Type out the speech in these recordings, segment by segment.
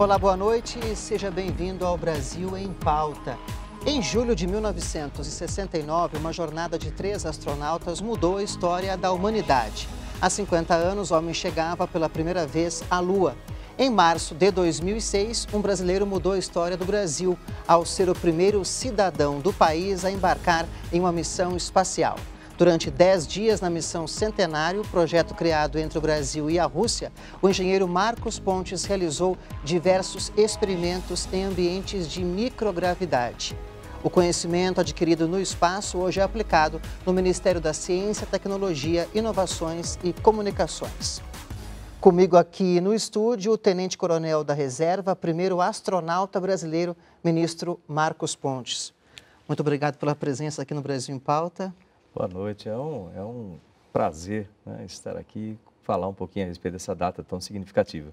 Olá, boa noite e seja bem-vindo ao Brasil em Pauta. Em julho de 1969, uma jornada de três astronautas mudou a história da humanidade. Há 50 anos, o homem chegava pela primeira vez à Lua. Em março de 2006, um brasileiro mudou a história do Brasil ao ser o primeiro cidadão do país a embarcar em uma missão espacial. Durante 10 dias na missão Centenário, projeto criado entre o Brasil e a Rússia, o engenheiro Marcos Pontes realizou diversos experimentos em ambientes de microgravidade. O conhecimento adquirido no espaço hoje é aplicado no Ministério da Ciência, Tecnologia, Inovações e Comunicações. Comigo aqui no estúdio, o tenente-coronel da reserva, primeiro astronauta brasileiro, ministro Marcos Pontes. Muito obrigado pela presença aqui no Brasil em Pauta. Boa noite. É um, é um prazer né, estar aqui falar um pouquinho a respeito dessa data tão significativa.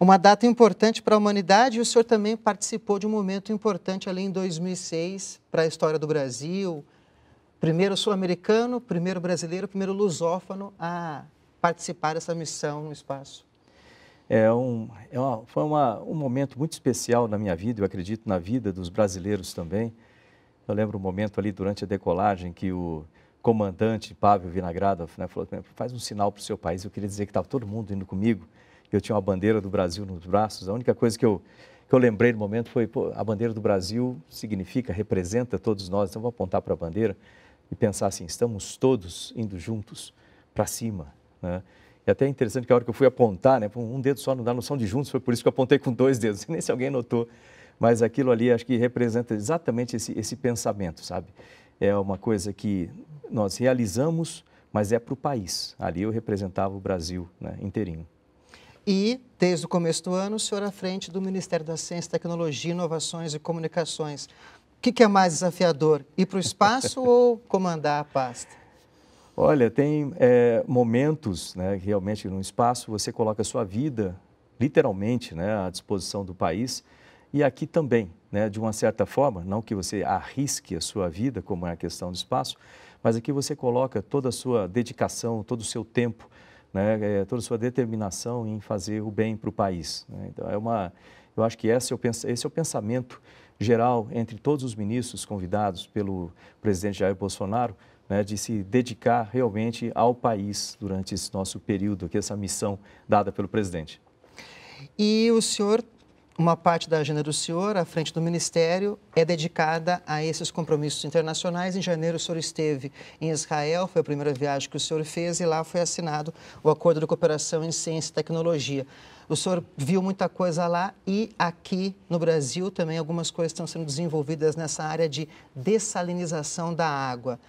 Uma data importante para a humanidade e o senhor também participou de um momento importante ali em 2006 para a história do Brasil. Primeiro sul-americano, primeiro brasileiro, primeiro lusófono a participar dessa missão no espaço. É um, é uma, foi uma, um momento muito especial na minha vida, eu acredito na vida dos brasileiros também eu lembro um momento ali durante a decolagem que o comandante Pavel Vinagradov né, falou, faz um sinal para o seu país. Eu queria dizer que estava todo mundo indo comigo. Eu tinha uma bandeira do Brasil nos braços. A única coisa que eu, que eu lembrei no momento foi, pô, a bandeira do Brasil significa, representa todos nós. Então, vou apontar para a bandeira e pensar assim, estamos todos indo juntos para cima, né? E até é interessante que a hora que eu fui apontar, né, um dedo só não dá noção de juntos, foi por isso que eu apontei com dois dedos, nem se alguém notou mas aquilo ali acho que representa exatamente esse, esse pensamento, sabe? É uma coisa que nós realizamos, mas é para o país. Ali eu representava o Brasil né, inteirinho. E, desde o começo do ano, o senhor à frente do Ministério da Ciência, Tecnologia, Inovações e Comunicações. O que, que é mais desafiador, ir para o espaço ou comandar a pasta? Olha, tem é, momentos, né, realmente no espaço você coloca a sua vida, literalmente, né, à disposição do país e aqui também, né, de uma certa forma, não que você arrisque a sua vida, como é a questão do espaço, mas aqui você coloca toda a sua dedicação, todo o seu tempo, né, é, toda a sua determinação em fazer o bem para o país. Né? Então, é uma, eu acho que esse é, o, esse é o pensamento geral entre todos os ministros convidados pelo presidente Jair Bolsonaro, né, de se dedicar realmente ao país durante esse nosso período, que é essa missão dada pelo presidente. E o senhor uma parte da agenda do senhor, à frente do Ministério, é dedicada a esses compromissos internacionais. Em janeiro, o senhor esteve em Israel, foi a primeira viagem que o senhor fez, e lá foi assinado o Acordo de Cooperação em Ciência e Tecnologia. O senhor viu muita coisa lá e aqui no Brasil também algumas coisas estão sendo desenvolvidas nessa área de dessalinização da água.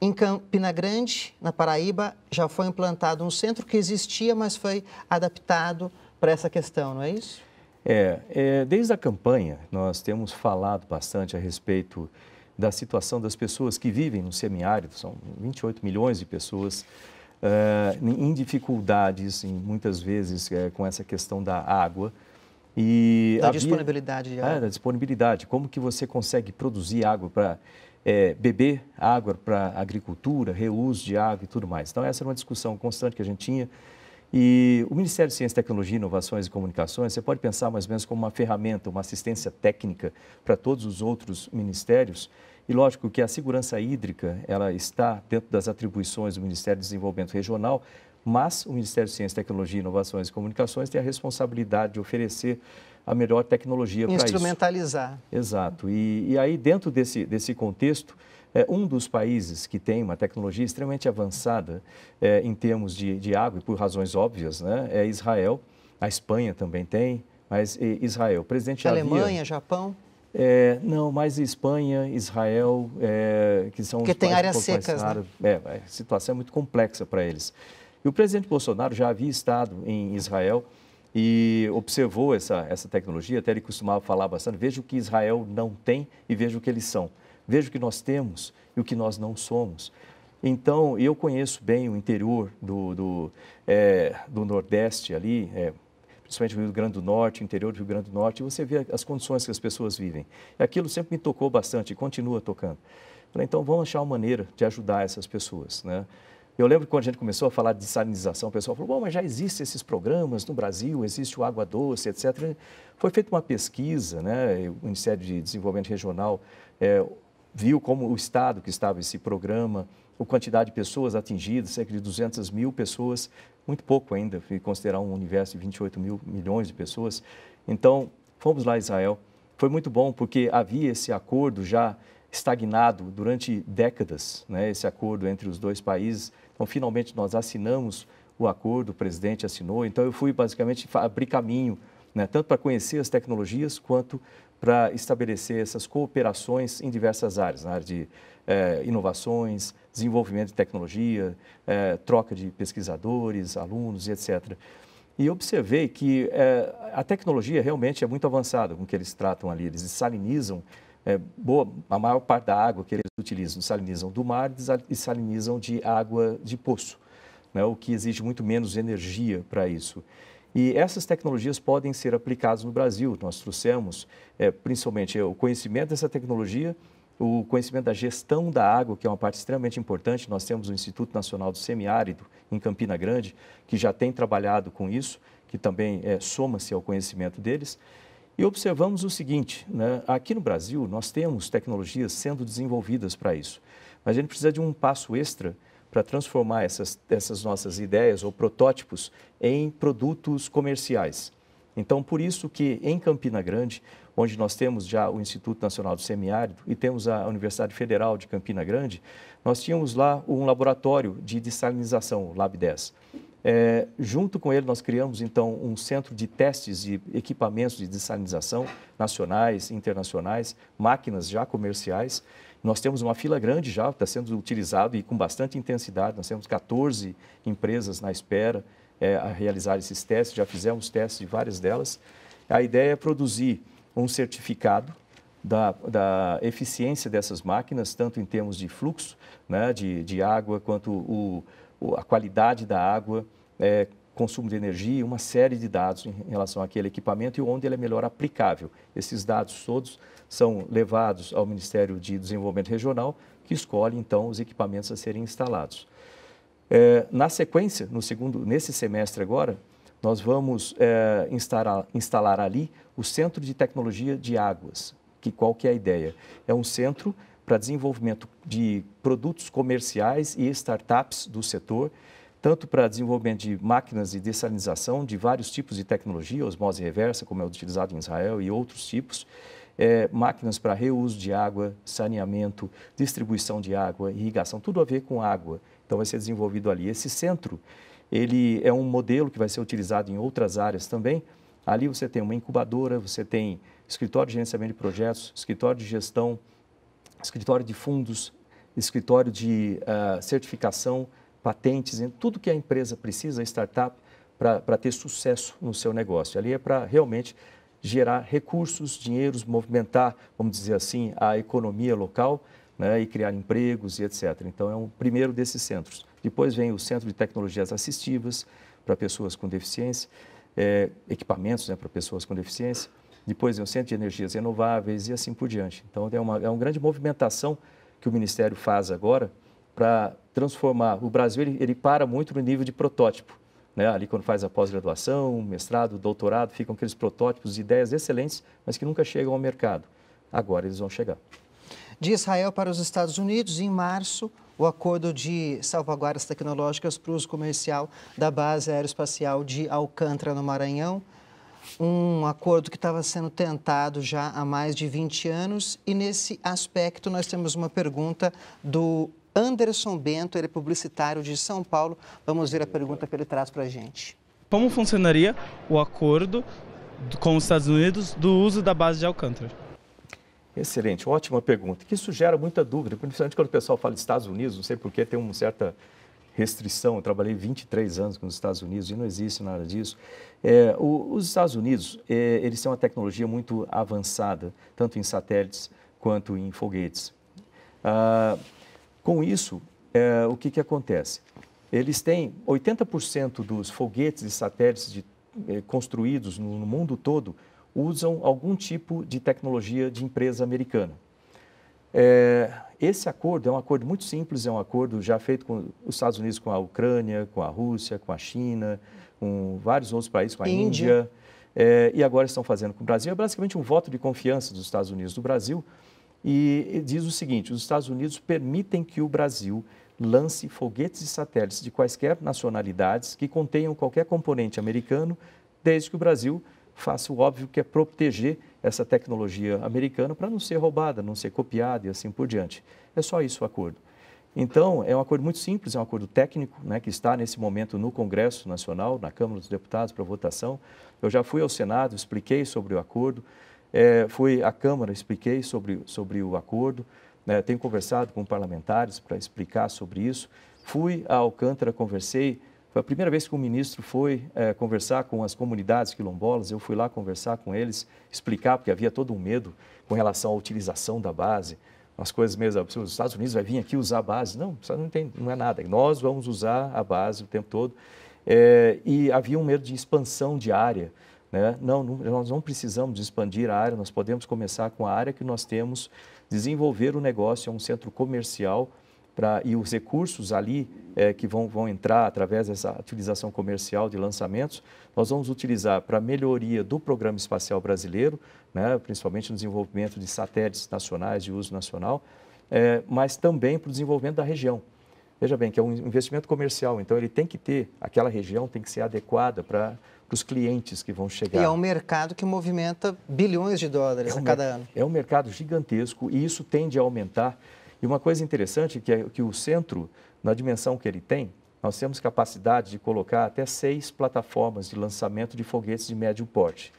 Em Campina Grande, na Paraíba, já foi implantado um centro que existia, mas foi adaptado para essa questão, não é isso? É, é, desde a campanha, nós temos falado bastante a respeito da situação das pessoas que vivem no semiárido, são 28 milhões de pessoas é, em dificuldades, em, muitas vezes, é, com essa questão da água. E da havia, disponibilidade de ah, água. É, da disponibilidade. Como que você consegue produzir água para é, beber, água para agricultura, reuso de água e tudo mais. Então, essa era uma discussão constante que a gente tinha e o Ministério de Ciência, Tecnologia, Inovações e Comunicações, você pode pensar mais ou menos como uma ferramenta, uma assistência técnica para todos os outros ministérios. E lógico que a segurança hídrica, ela está dentro das atribuições do Ministério de Desenvolvimento Regional, mas o Ministério de Ciência, Tecnologia, Inovações e Comunicações tem a responsabilidade de oferecer a melhor tecnologia para isso. Instrumentalizar. Exato. E, e aí, dentro desse, desse contexto, é um dos países que tem uma tecnologia extremamente avançada é, em termos de, de água, e por razões óbvias, né, é Israel. A Espanha também tem, mas Israel. O presidente Alemanha, havia... Japão? É, não, mas Espanha, Israel, é, que são Porque os tem áreas secas, né? É, a situação é muito complexa para eles. E o presidente Bolsonaro já havia estado em Israel e observou essa, essa tecnologia, até ele costumava falar bastante, veja o que Israel não tem e veja o que eles são veja o que nós temos e o que nós não somos. Então, eu conheço bem o interior do, do, é, do Nordeste ali, é, principalmente o Rio Grande do Norte, interior do Rio Grande do Norte, e você vê as condições que as pessoas vivem. E aquilo sempre me tocou bastante e continua tocando. Falei, então vamos achar uma maneira de ajudar essas pessoas, né? Eu lembro que quando a gente começou a falar de salinização, o pessoal falou, bom, mas já existem esses programas no Brasil, existe o Água Doce, etc. Foi feita uma pesquisa, né? o Ministério de Desenvolvimento Regional é, viu como o estado que estava esse programa, a quantidade de pessoas atingidas, cerca de 200 mil pessoas, muito pouco ainda, se considerar um universo de 28 mil milhões de pessoas. Então, fomos lá a Israel. Foi muito bom, porque havia esse acordo já estagnado durante décadas, né, esse acordo entre os dois países. Então, finalmente, nós assinamos o acordo, o presidente assinou. Então, eu fui basicamente abrir caminho né? tanto para conhecer as tecnologias quanto para estabelecer essas cooperações em diversas áreas, na área de eh, inovações, desenvolvimento de tecnologia, eh, troca de pesquisadores, alunos, etc. E observei que eh, a tecnologia realmente é muito avançada com que eles tratam ali, eles salinizam boa, a maior parte da água que eles utilizam, salinizam do mar e salinizam de água de poço, né? o que exige muito menos energia para isso. E essas tecnologias podem ser aplicadas no Brasil. Nós trouxemos, é, principalmente, eh, o conhecimento dessa tecnologia, o conhecimento da gestão da água, que é uma parte extremamente importante. Nós temos o Instituto Nacional do Semiárido, em Campina Grande, que já tem trabalhado com isso, que também é, soma-se ao conhecimento deles. E observamos o seguinte: né? aqui no Brasil, nós temos tecnologias sendo desenvolvidas para isso, mas a gente precisa de um passo extra para transformar essas, essas nossas ideias ou protótipos em produtos comerciais. Então, por isso que em Campina Grande, onde nós temos já o Instituto Nacional do Semiárido e temos a Universidade Federal de Campina Grande, nós tínhamos lá um laboratório de dessalinização, o Lab 10. É, junto com ele, nós criamos, então, um centro de testes de equipamentos de dessalinização nacionais, internacionais, máquinas já comerciais, nós temos uma fila grande já, está sendo utilizado e com bastante intensidade. Nós temos 14 empresas na espera é, a realizar esses testes, já fizemos testes de várias delas. A ideia é produzir um certificado da, da, eficiência dessas máquinas, tanto em termos de fluxo né, de, de água, quanto o, o, a qualidade da água, é, consumo de energia, uma série de dados em relação àquele equipamento e onde ele é melhor aplicável. Esses dados todos são levados ao Ministério de Desenvolvimento Regional, que escolhe então os equipamentos a serem instalados. É, na sequência, no segundo, nesse semestre agora, nós vamos é, instalar, instalar ali o Centro de Tecnologia de Águas. Que qual que é a ideia? É um centro para desenvolvimento de produtos comerciais e startups do setor tanto para desenvolvimento de máquinas de dessalinização de vários tipos de tecnologia, osmose reversa, como é utilizado em Israel, e outros tipos, é, máquinas para reuso de água, saneamento, distribuição de água, irrigação, tudo a ver com água. Então, vai ser desenvolvido ali. Esse centro, ele é um modelo que vai ser utilizado em outras áreas também. Ali você tem uma incubadora, você tem escritório de gerenciamento de projetos, escritório de gestão, escritório de fundos, escritório de uh, certificação, patentes, em tudo que a empresa precisa, a startup, para ter sucesso no seu negócio. Ali é para realmente gerar recursos, dinheiros, movimentar, vamos dizer assim, a economia local né, e criar empregos e etc. Então, é um primeiro desses centros. Depois vem o Centro de Tecnologias Assistivas para pessoas com deficiência, é, equipamentos né, para pessoas com deficiência. Depois vem o Centro de Energias Renováveis e assim por diante. Então, é uma, é uma grande movimentação que o Ministério faz agora para transformar. O Brasil ele, ele para muito no nível de protótipo. Né? Ali, quando faz a pós-graduação, mestrado, doutorado, ficam aqueles protótipos, ideias excelentes, mas que nunca chegam ao mercado. Agora eles vão chegar. De Israel para os Estados Unidos, em março, o acordo de salvaguardas tecnológicas para o uso comercial da base aeroespacial de Alcântara, no Maranhão. Um acordo que estava sendo tentado já há mais de 20 anos. E nesse aspecto, nós temos uma pergunta do Anderson Bento, ele é publicitário de São Paulo. Vamos ver a pergunta que ele traz para a gente. Como funcionaria o acordo com os Estados Unidos do uso da base de Alcântara? Excelente, ótima pergunta, que isso gera muita dúvida, principalmente quando o pessoal fala de Estados Unidos, não sei porquê, tem uma certa restrição. Eu trabalhei 23 anos com os Estados Unidos e não existe nada disso. É, o, os Estados Unidos, é, eles têm uma tecnologia muito avançada, tanto em satélites quanto em foguetes. Ah, com isso, é, o que, que acontece? Eles têm 80% dos foguetes e satélites de, é, construídos no, no mundo todo usam algum tipo de tecnologia de empresa americana. É, esse acordo é um acordo muito simples, é um acordo já feito com os Estados Unidos, com a Ucrânia, com a Rússia, com a China, com vários outros países, com a Índia, Índia é, e agora estão fazendo com o Brasil. É basicamente um voto de confiança dos Estados Unidos do Brasil e diz o seguinte: os Estados Unidos permitem que o Brasil lance foguetes e satélites de quaisquer nacionalidades que contenham qualquer componente americano, desde que o Brasil faça o óbvio que é proteger essa tecnologia americana para não ser roubada, não ser copiada e assim por diante. É só isso o acordo. Então, é um acordo muito simples, é um acordo técnico, né, que está nesse momento no Congresso Nacional, na Câmara dos Deputados, para votação. Eu já fui ao Senado, expliquei sobre o acordo. É, fui à Câmara, expliquei sobre, sobre o acordo, né, tenho conversado com parlamentares para explicar sobre isso. Fui a Alcântara, conversei. Foi a primeira vez que o ministro foi é, conversar com as comunidades quilombolas. Eu fui lá conversar com eles, explicar, porque havia todo um medo com relação à utilização da base. As coisas mesmo, os Estados Unidos vai vir aqui usar a base. Não, não, tem, não é nada. Nós vamos usar a base o tempo todo. É, e havia um medo de expansão de área. Né? Não, nós não precisamos expandir a área, nós podemos começar com a área que nós temos, desenvolver o negócio, é um centro comercial, Pra, e os recursos ali é, que vão, vão entrar através dessa utilização comercial de lançamentos, nós vamos utilizar para melhoria do programa espacial brasileiro, né, principalmente no desenvolvimento de satélites nacionais de uso nacional, é, mas também para o desenvolvimento da região. Veja bem, que é um investimento comercial, então ele tem que ter, aquela região tem que ser adequada para os clientes que vão chegar. E é um mercado que movimenta bilhões de dólares é um, a cada ano. É um mercado gigantesco e isso tende a aumentar. E uma coisa interessante que é que o centro, na dimensão que ele tem, nós temos capacidade de colocar até seis plataformas de lançamento de foguetes de médio porte.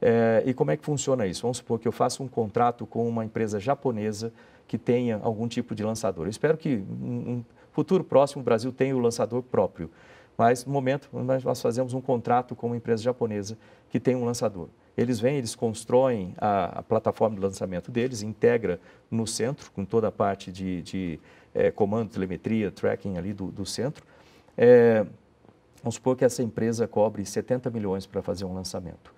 É, e como é que funciona isso? Vamos supor que eu faça um contrato com uma empresa japonesa que tenha algum tipo de lançador. Eu espero que um futuro próximo o Brasil tenha o lançador próprio. Mas no momento nós fazemos um contrato com uma empresa japonesa que tem um lançador. Eles vêm, eles constroem a, a plataforma de lançamento deles, integra no centro, com toda a parte de, de é, comando, telemetria, tracking ali do, do centro. É, vamos supor que essa empresa cobre 70 milhões para fazer um lançamento.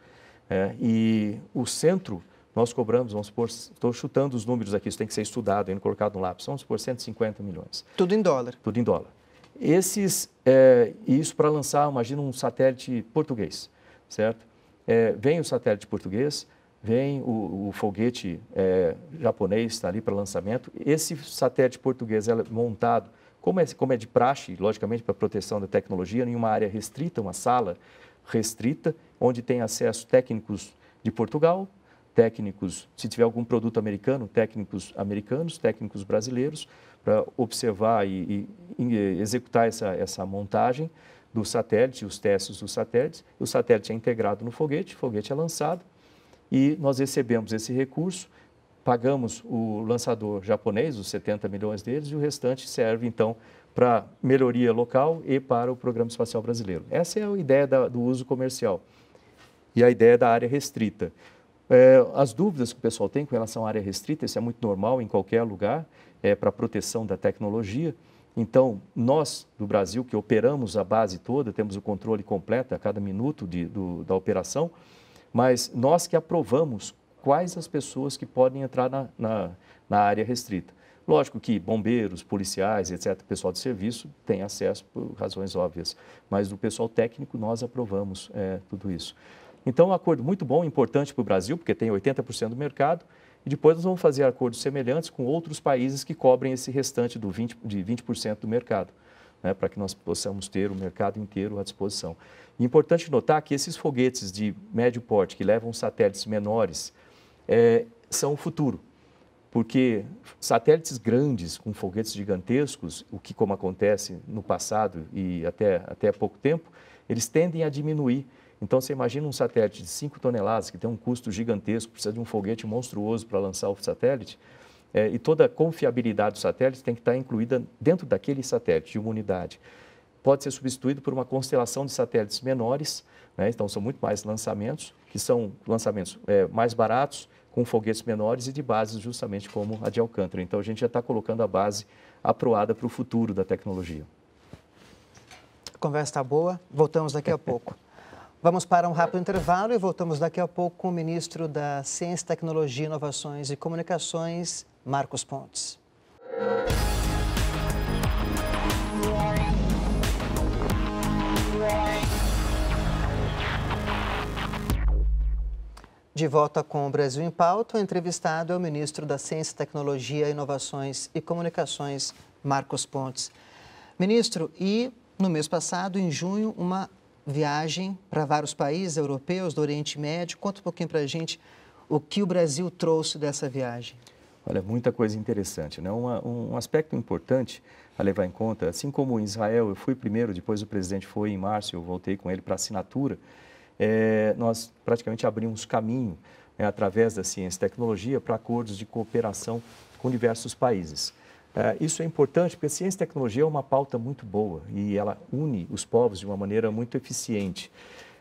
É, e o centro, nós cobramos, vamos supor, estou chutando os números aqui, isso tem que ser estudado, ainda colocado no lápis, vamos supor 150 milhões. Tudo em dólar. Tudo em dólar. Esses, é, isso para lançar, imagina um satélite português, certo? É, vem o satélite português, vem o, o foguete é, japonês, está ali para lançamento. Esse satélite português é montado, como é, como é de praxe, logicamente, para proteção da tecnologia, em uma área restrita, uma sala, restrita, onde tem acesso técnicos de Portugal, técnicos, se tiver algum produto americano, técnicos americanos, técnicos brasileiros, para observar e, e, e, executar essa, essa montagem do satélite, os testes dos satélites. O satélite é integrado no foguete, o foguete é lançado e nós recebemos esse recurso, pagamos o lançador japonês, os 70 milhões deles, e o restante serve então para melhoria local e para o Programa Espacial Brasileiro. Essa é a ideia da, do uso comercial e a ideia da área restrita. É, as dúvidas que o pessoal tem com relação à área restrita, isso é muito normal em qualquer lugar, é para proteção da tecnologia. Então, nós do Brasil, que operamos a base toda, temos o controle completo a cada minuto de, do, da operação, mas nós que aprovamos quais as pessoas que podem entrar na, na, na área restrita. Lógico que bombeiros, policiais, etc., pessoal de serviço tem acesso por razões óbvias, mas do pessoal técnico nós aprovamos é, tudo isso. Então, um acordo muito bom, importante para o Brasil, porque tem 80% do mercado, e depois nós vamos fazer acordos semelhantes com outros países que cobrem esse restante do 20, de 20% do mercado. Né, para que nós possamos ter o mercado inteiro à disposição. importante notar que esses foguetes de médio porte que levam satélites menores é, são o futuro porque satélites grandes com foguetes gigantescos, o que como acontece no passado e até, até há pouco tempo, eles tendem a diminuir. Então, você imagina um satélite de 5 toneladas, que tem um custo gigantesco, precisa de um foguete monstruoso para lançar o satélite, é, e toda a confiabilidade do satélite tem que estar incluída dentro daquele satélite, de uma unidade. Pode ser substituído por uma constelação de satélites menores, né? então são muito mais lançamentos, que são lançamentos é, mais baratos, com foguetes menores e de bases justamente como a de Alcântara. Então a gente já está colocando a base aproada para o futuro da tecnologia. A conversa está boa, voltamos daqui a pouco. Vamos para um rápido intervalo e voltamos daqui a pouco com o ministro da Ciência, Tecnologia, Inovações e Comunicações, Marcos Pontes. De volta com o Brasil em Pauta, o entrevistado é o ministro da Ciência, Tecnologia, Inovações e Comunicações, Marcos Pontes. Ministro, e no mês passado, em junho, uma viagem para vários países europeus do Oriente Médio. Conta um pouquinho para a gente o que o Brasil trouxe dessa viagem. Olha, muita coisa interessante. Né? um aspecto importante a levar em conta, assim como em Israel, eu fui primeiro, depois o presidente foi em março, eu voltei com ele para assinatura é, nós praticamente abrimos caminho, né, através da ciência e tecnologia, para acordos de cooperação com diversos países. É, isso é importante porque a ciência e tecnologia é uma pauta muito boa e ela une os povos de uma maneira muito eficiente.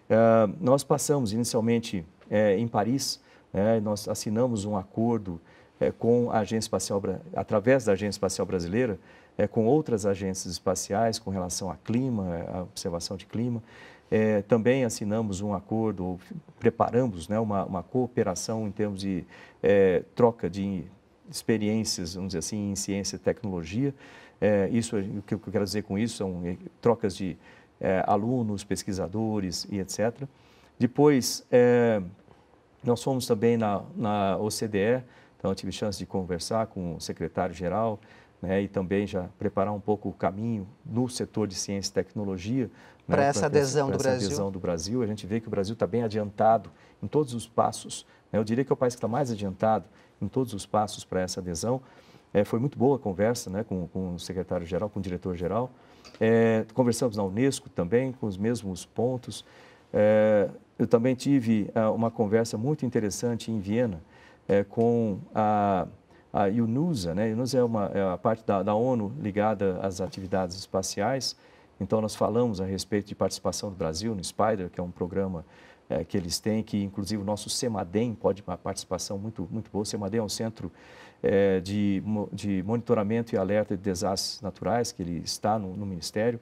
É, nós passamos inicialmente é, em Paris, né, nós assinamos um acordo é, com a Agência Espacial, através da Agência Espacial Brasileira, é, com outras agências espaciais com relação a clima, a observação de clima. É, também assinamos um acordo, preparamos né, uma, uma cooperação em termos de é, troca de experiências, vamos dizer assim, em ciência e tecnologia. É, isso, o que eu quero dizer com isso são é, trocas de é, alunos, pesquisadores e etc. Depois, é, nós fomos também na, na OCDE, então eu tive chance de conversar com o secretário-geral, né, e também já preparar um pouco o caminho no setor de ciência e tecnologia. Né, para essa, adesão, Brasil. do essa adesão do Brasil. A gente vê que o Brasil está bem adiantado em todos os passos. Né, eu diria que é o país que está mais adiantado em todos os passos para essa adesão. É, foi muito boa a conversa né, com, com o secretário-geral, com o diretor-geral. É, conversamos na Unesco também, com os mesmos pontos. É, eu também tive ah, uma conversa muito interessante em Viena é, com a a UNUSA, né? A UNUSA é, uma, é a parte da, da ONU ligada às atividades espaciais, então, nós falamos a respeito de participação do Brasil no SPIDER, que é um programa é, que eles têm, que inclusive o nosso CEMADEM pode uma participação muito, muito boa. O CEMADEM é um centro é, de, de monitoramento e alerta de desastres naturais, que ele está no, no Ministério.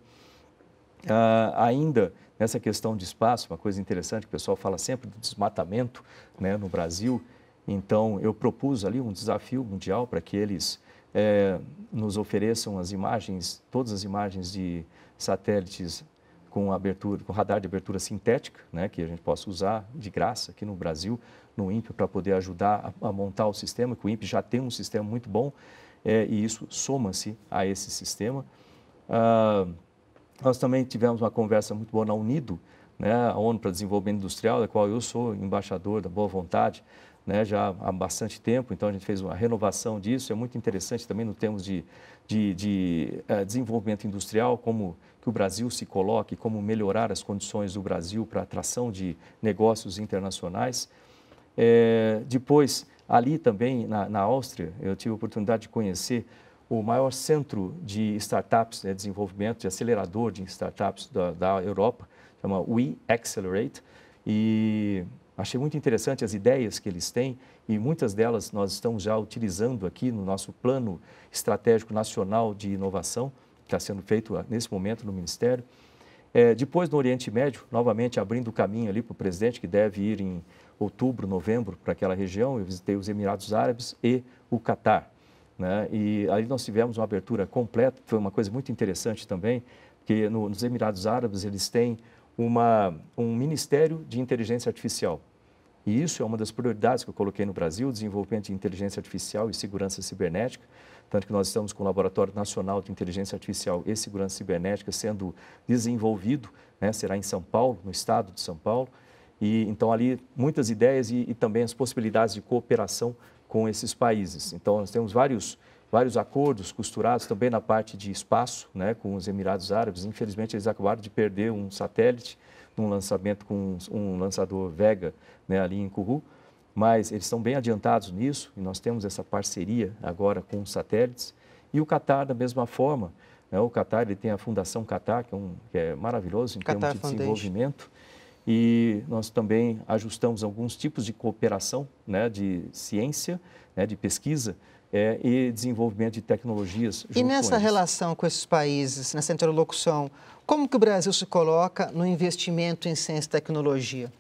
Ah, ainda nessa questão de espaço, uma coisa interessante, o pessoal fala sempre do desmatamento né, no Brasil, então, eu propus ali um desafio mundial para que eles é, nos ofereçam as imagens, todas as imagens de satélites com abertura, com radar de abertura sintética, né, que a gente possa usar de graça aqui no Brasil, no INPE, para poder ajudar a, a, montar o sistema, que o INPE já tem um sistema muito bom é, e isso soma-se a esse sistema. Ah, nós também tivemos uma conversa muito boa na Unido, né, a ONU para Desenvolvimento Industrial, da qual eu sou embaixador da boa vontade, né, já há bastante tempo, então a gente fez uma renovação disso. É muito interessante também no termos de, de, de uh, desenvolvimento industrial, como que o Brasil se coloque, como melhorar as condições do Brasil para atração de negócios internacionais. É, depois, ali também na, na Áustria, eu tive a oportunidade de conhecer o maior centro de startups, né, desenvolvimento, de acelerador de startups da, da Europa, chama We Accelerate. E Achei muito interessante as ideias que eles têm e muitas delas nós estamos já utilizando aqui no nosso plano estratégico nacional de inovação, que está sendo feito ah, nesse momento no Ministério. É, depois, no Oriente Médio, novamente abrindo o caminho ali para o presidente, que deve ir em outubro, novembro, para aquela região. Eu visitei os Emirados Árabes e o Catar. Né? E aí nós tivemos uma abertura completa, foi uma coisa muito interessante também, porque no, nos Emirados Árabes eles têm uma, um Ministério de Inteligência Artificial. E isso é uma das prioridades que eu coloquei no Brasil, desenvolvimento de inteligência artificial e segurança cibernética, tanto que nós estamos com o Laboratório Nacional de Inteligência Artificial e Segurança Cibernética sendo desenvolvido, né, será em São Paulo, no estado de São Paulo, e então ali muitas ideias e, e também as possibilidades de cooperação com esses países. Então nós temos vários vários acordos costurados também na parte de espaço, né, com os Emirados Árabes. Infelizmente eles acabaram de perder um satélite, num lançamento com um lançador Vega né, ali em Curu, mas eles estão bem adiantados nisso e nós temos essa parceria agora com os satélites. E o Qatar, da mesma forma, né, o Qatar ele tem a Fundação Qatar, que é, um, que é maravilhoso em Qatar termos de Foundation. desenvolvimento. E nós também ajustamos alguns tipos de cooperação né, de ciência, né, de pesquisa, é, e desenvolvimento de tecnologias. e nessa relação com esses países, nessa interlocução, como que o Brasil se coloca no investimento em ciência e tecnologia?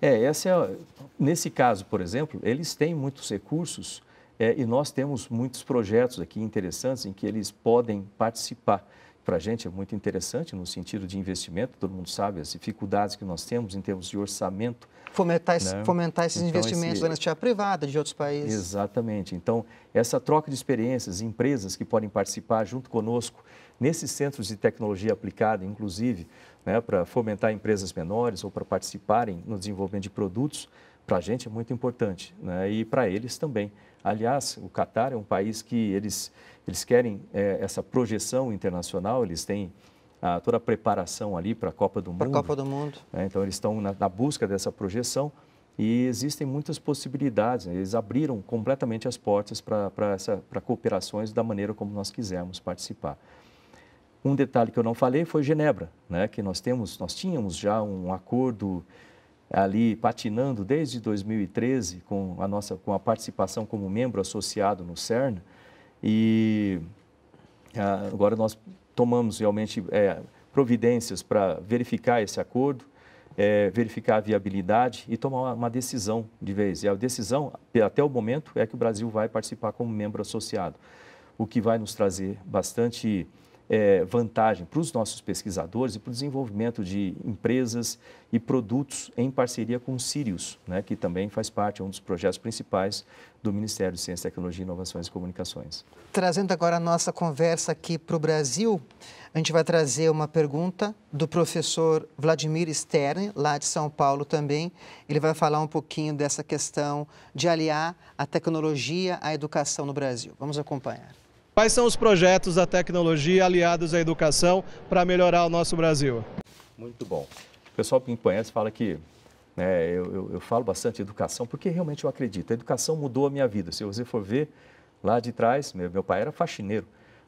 É, essa é, nesse caso, por exemplo, eles têm muitos recursos é, e nós temos muitos projetos aqui interessantes em que eles podem participar para a gente é muito interessante no sentido de investimento, todo mundo sabe as dificuldades que nós temos em termos de orçamento. Fomentar, esse, né? fomentar esses então, investimentos esse... da iniciativa privada de outros países. Exatamente. Então, essa troca de experiências, empresas que podem participar junto conosco nesses centros de tecnologia aplicada, inclusive, né, para fomentar empresas menores ou para participarem no desenvolvimento de produtos, para a gente é muito importante né? e para eles também. Aliás, o Catar é um país que eles, eles querem é, essa projeção internacional, eles têm a, ah, toda a preparação ali para a Copa do Mundo. Para a Copa do Mundo. Então, eles estão na, na busca dessa projeção. E existem muitas possibilidades. Né? Eles abriram completamente as portas para cooperações da maneira como nós quisermos participar. Um detalhe que eu não falei foi Genebra, né? que nós temos, nós tínhamos já um acordo ali patinando desde 2013 com a nossa com a participação como membro associado no CERN e ah, agora nós tomamos realmente é, providências para verificar esse acordo, é, verificar a viabilidade e tomar uma decisão de vez. E a decisão, até o momento, é que o Brasil vai participar como membro associado, o que vai nos trazer bastante é, vantagem para os nossos pesquisadores e para o desenvolvimento de empresas e produtos em parceria com o Sirius, né, que também faz parte, é um dos projetos principais do Ministério de Ciência, Tecnologia, Inovações e Comunicações. Trazendo agora a nossa conversa aqui para o Brasil, a gente vai trazer uma pergunta do professor Vladimir Stern, lá de São Paulo também. Ele vai falar um pouquinho dessa questão de aliar a tecnologia à educação no Brasil. Vamos acompanhar. Quais são os projetos da tecnologia aliados à educação para melhorar o nosso Brasil? Muito bom. O pessoal que me conhece fala que né, eu, eu, eu, falo bastante educação porque realmente eu acredito. A educação mudou a minha vida. Se você for ver lá de trás, meu, meu pai era faxineiro.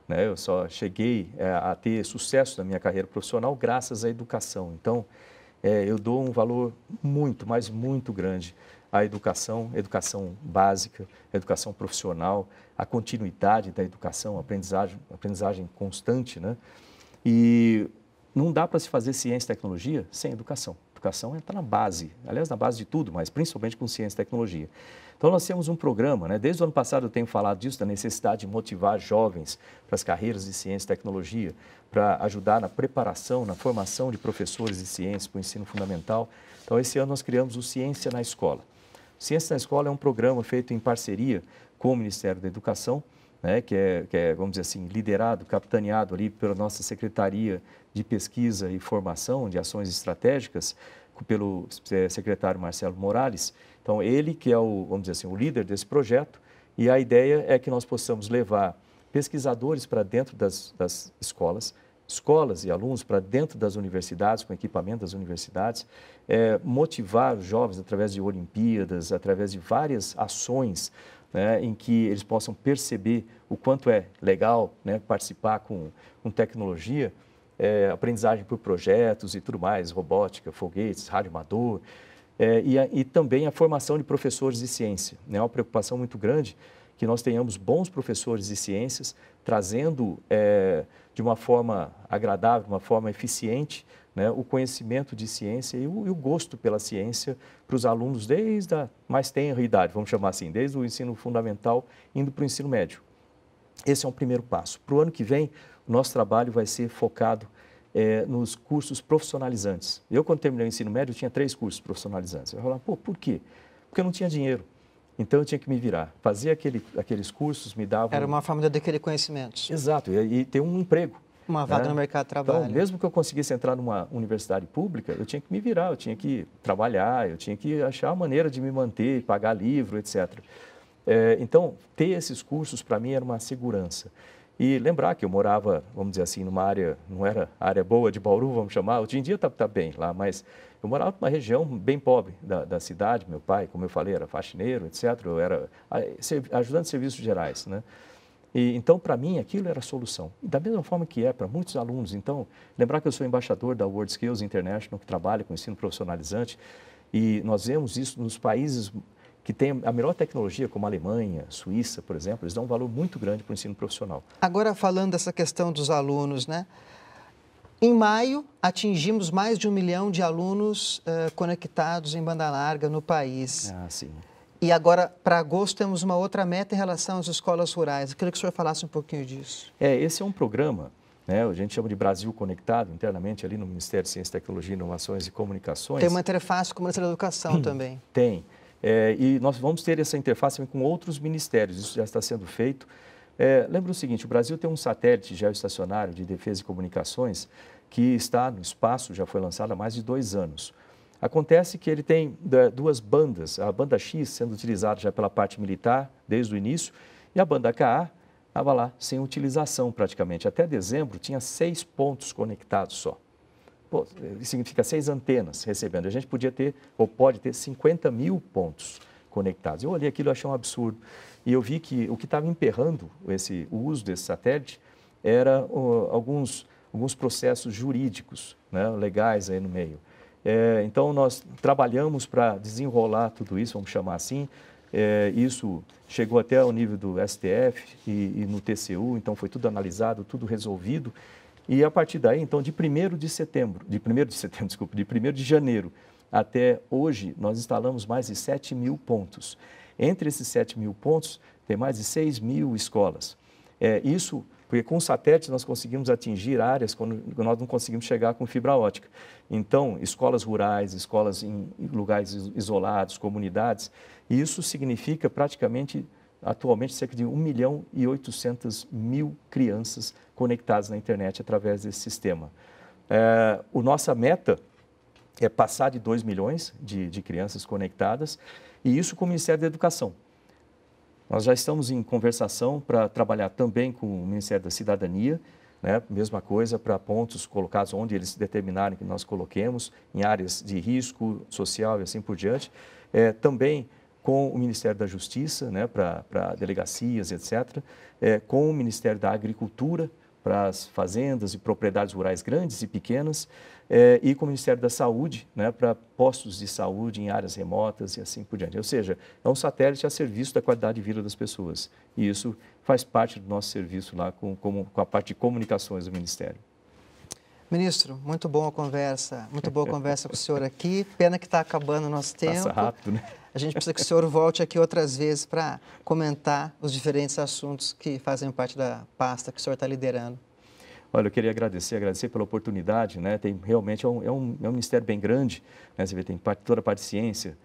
Né? Eu só cheguei é, a ter sucesso na minha carreira profissional graças à educação. Então, é, eu dou um valor muito, mas muito grande a educação, educação básica, educação profissional, a continuidade da educação, aprendizagem, aprendizagem constante, né? E não dá para se fazer ciência e tecnologia sem educação. Educação está na base, aliás, na base de tudo, mas principalmente com ciência e tecnologia. Então, nós temos um programa, né? desde o ano passado eu tenho falado disso, da necessidade de motivar jovens para as carreiras de ciência e tecnologia, para ajudar na preparação, na formação de professores de ciência para o ensino fundamental. Então, esse ano nós criamos o Ciência na Escola. Ciência na Escola é um programa feito em parceria com o Ministério da Educação, né, que, é, que, é, vamos dizer assim, liderado, capitaneado ali pela nossa Secretaria de Pesquisa e Formação de Ações Estratégicas, pelo é, secretário Marcelo Morales. Então, ele que é o, vamos dizer assim, o líder desse projeto, e a ideia é que nós possamos levar pesquisadores para dentro das, das escolas, escolas e alunos para dentro das universidades, com equipamento das universidades, é, motivar os jovens através de Olimpíadas, através de várias ações né, em que eles possam perceber o quanto é legal né, participar com, com tecnologia, é, aprendizagem por projetos e tudo mais, robótica, foguetes, rádio amador, é, e, a, e também a formação de professores de ciência. É né, uma preocupação muito grande que nós tenhamos bons professores de ciências, trazendo é, de uma forma agradável, de uma forma eficiente, né, o conhecimento de ciência e o, e o gosto pela ciência para os alunos desde a mais tenra idade, vamos chamar assim, desde o ensino fundamental indo para o ensino médio. Esse é um primeiro passo. Para o ano que vem, o nosso trabalho vai ser focado é, nos cursos profissionalizantes. Eu, quando terminei o ensino médio, tinha três cursos profissionalizantes. Eu falava, pô, por quê? Porque eu não tinha dinheiro. Então eu tinha que me virar. Fazia aquele, aqueles cursos, me dava. Era uma forma de adquirir conhecimentos. Exato, e, e ter um emprego. Uma vaga né? no mercado de então, trabalho. Então, mesmo que eu conseguisse entrar numa universidade pública, eu tinha que me virar, eu tinha que trabalhar, eu tinha que achar a maneira de me manter, pagar livro, etc. É, eh, então, ter esses cursos para mim era uma segurança. E lembrar que eu morava, vamos dizer assim, numa área, não era área boa de Bauru, vamos chamar, hoje em dia está tá bem lá, mas eu morava numa região bem pobre da, da, cidade, meu pai, como eu falei, era faxineiro, etc. Eu era ajudante de serviços gerais, né? E, então, para mim, aquilo era a solução. da mesma forma que é para muitos alunos. Então, lembrar que eu sou embaixador da World Skills International, que trabalha com ensino profissionalizante, e nós vemos isso nos países que têm a melhor tecnologia, como a Alemanha, Suíça, por exemplo, eles dão um valor muito grande para o ensino profissional. Agora, falando dessa questão dos alunos, né? Em maio, atingimos mais de um milhão de alunos uh, conectados em banda larga no país. Ah, sim. E agora, para agosto, temos uma outra meta em relação às escolas rurais. Eu queria que o senhor falasse um pouquinho disso. É, esse é um programa, né, a gente chama de Brasil Conectado, internamente ali no Ministério de Ciência, Tecnologia, Inovações e Comunicações. Tem uma interface com o Ministério da Educação hum, também. Tem. É, e nós vamos ter essa interface com outros ministérios, isso já está sendo feito. É, lembra o seguinte: o Brasil tem um satélite geoestacionário de defesa e comunicações que está no espaço, já foi lançado há mais de dois anos. Acontece que ele tem é, duas bandas, a banda X sendo utilizada já pela parte militar desde o início, e a banda KA estava lá sem utilização praticamente. Até dezembro tinha seis pontos conectados só. Pô, significa seis antenas recebendo. A gente podia ter, ou pode ter, 50 mil pontos conectados. Eu olhei aquilo e achei um absurdo. E eu vi que o que estava emperrando esse, o uso desse satélite era uh, alguns, alguns processos jurídicos, né, legais aí no meio. É, então, nós trabalhamos para desenrolar tudo isso, vamos chamar assim. É, isso chegou até ao nível do STF e, e no TCU, então foi tudo analisado, tudo resolvido. E a partir daí, então, de 1 de setembro, de 1 de setembro, desculpa, de 1 de janeiro até hoje, nós instalamos mais de 7 mil pontos. Entre esses 7 mil pontos, tem mais de 6 mil escolas. É, isso porque com satélite nós conseguimos atingir áreas quando nós não conseguimos chegar com fibra ótica. Então, escolas rurais, escolas em lugares isolados, comunidades, isso significa praticamente, atualmente, cerca de 1 milhão e 800 mil crianças conectadas na internet através desse sistema. É, a nossa meta é passar de 2 milhões de, de crianças conectadas, e isso com o Ministério da Educação. Nós já estamos em conversação para trabalhar também com o Ministério da Cidadania, né? mesma coisa para pontos colocados onde eles determinarem que nós coloquemos, em áreas de risco social e assim por diante. É, também com o Ministério da Justiça, né? para delegacias, etc. É, com o Ministério da Agricultura, para as fazendas e propriedades rurais grandes e pequenas, é, e com o Ministério da Saúde, né, para postos de saúde em áreas remotas e assim por diante. Ou seja, é um satélite a serviço da qualidade de vida das pessoas. E isso faz parte do nosso serviço lá com, com, com a parte de comunicações do Ministério. Ministro, muito boa a conversa, muito boa a conversa com o senhor aqui. Pena que está acabando o nosso tempo. Passa rápido, né? A gente precisa que o senhor volte aqui outras vezes para comentar os diferentes assuntos que fazem parte da pasta que o senhor está liderando. Olha, eu queria agradecer, agradecer pela oportunidade, né? Tem realmente é um, é um, é um ministério bem grande, né? Você vê, tem parte, toda a parte de ciência,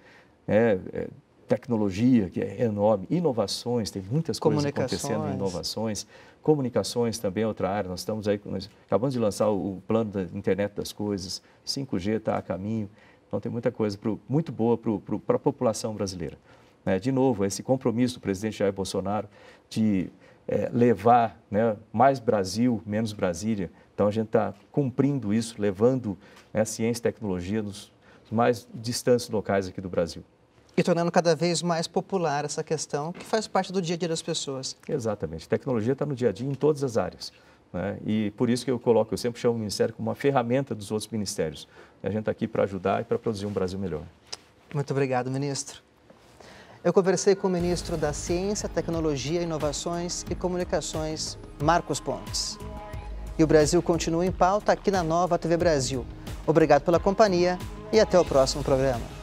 né? é tecnologia, que é enorme, inovações, tem muitas coisas acontecendo inovações. Comunicações também é outra área. Nós estamos aí, nós acabamos de lançar o plano da internet das coisas, 5G está a caminho. Então tem muita coisa pro, muito boa para a população brasileira. Né? de novo, esse compromisso do presidente Jair Bolsonaro de é, levar né, mais Brasil, menos Brasília. Então a gente está cumprindo isso, levando né, a ciência e tecnologia nos mais distantes locais aqui do Brasil e tornando cada vez mais popular essa questão que faz parte do dia a dia das pessoas. Exatamente. Tecnologia está no dia a dia em todas as áreas. Né? E por isso que eu coloco, eu sempre chamo o Ministério como uma ferramenta dos outros ministérios. E a gente está aqui para ajudar e para produzir um Brasil melhor. Muito obrigado, ministro. Eu conversei com o ministro da Ciência, Tecnologia, Inovações e Comunicações, Marcos Pontes. E o Brasil continua em pauta aqui na Nova TV Brasil. Obrigado pela companhia e até o próximo programa.